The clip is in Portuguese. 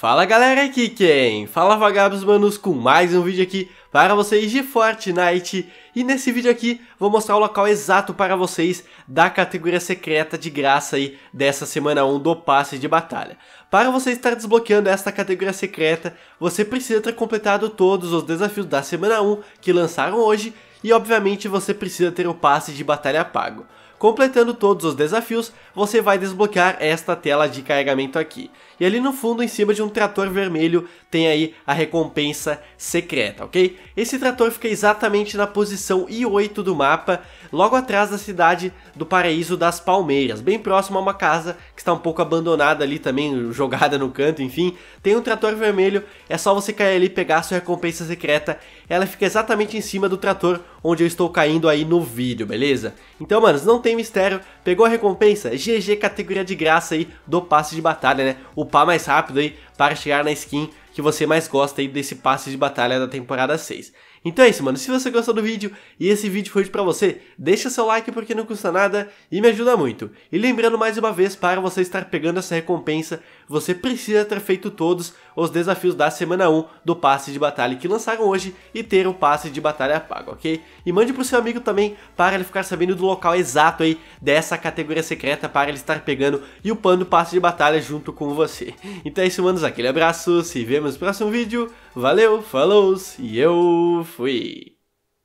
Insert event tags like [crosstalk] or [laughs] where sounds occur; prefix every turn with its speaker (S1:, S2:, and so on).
S1: Fala galera, aqui quem? Fala vagabos manos com mais um vídeo aqui para vocês de Fortnite E nesse vídeo aqui vou mostrar o local exato para vocês da categoria secreta de graça aí dessa semana 1 do passe de batalha Para você estar desbloqueando esta categoria secreta, você precisa ter completado todos os desafios da semana 1 que lançaram hoje E obviamente você precisa ter o passe de batalha pago Completando todos os desafios, você vai desbloquear esta tela de carregamento aqui. E ali no fundo, em cima de um trator vermelho, tem aí a recompensa secreta, ok? Esse trator fica exatamente na posição I8 do mapa, logo atrás da cidade do Paraíso das Palmeiras, bem próximo a uma casa que está um pouco abandonada ali também, [laughs] jogada no canto, enfim. Tem um trator vermelho, é só você cair ali e pegar a sua recompensa secreta. Ela fica exatamente em cima do trator onde eu estou caindo aí no vídeo, beleza? Então, manos, não tem mistério, pegou a recompensa? GG categoria de graça aí do passe de batalha, né? Upar mais rápido aí para chegar na skin que você mais gosta aí desse passe de batalha da temporada 6. Então é isso, mano. Se você gostou do vídeo e esse vídeo foi para você, deixa seu like porque não custa nada e me ajuda muito. E lembrando mais uma vez, para você estar pegando essa recompensa, você precisa ter feito todos os desafios da semana 1 do passe de batalha que lançaram hoje e ter o passe de batalha pago, ok? E mande pro seu amigo também para ele ficar sabendo do local exato aí dessa categoria secreta para ele estar pegando e upando o passe de batalha junto com você. [laughs] Então é isso, manos. Aquele abraço, se vemos nos próximo vídeo. Valeu, falou e eu fui!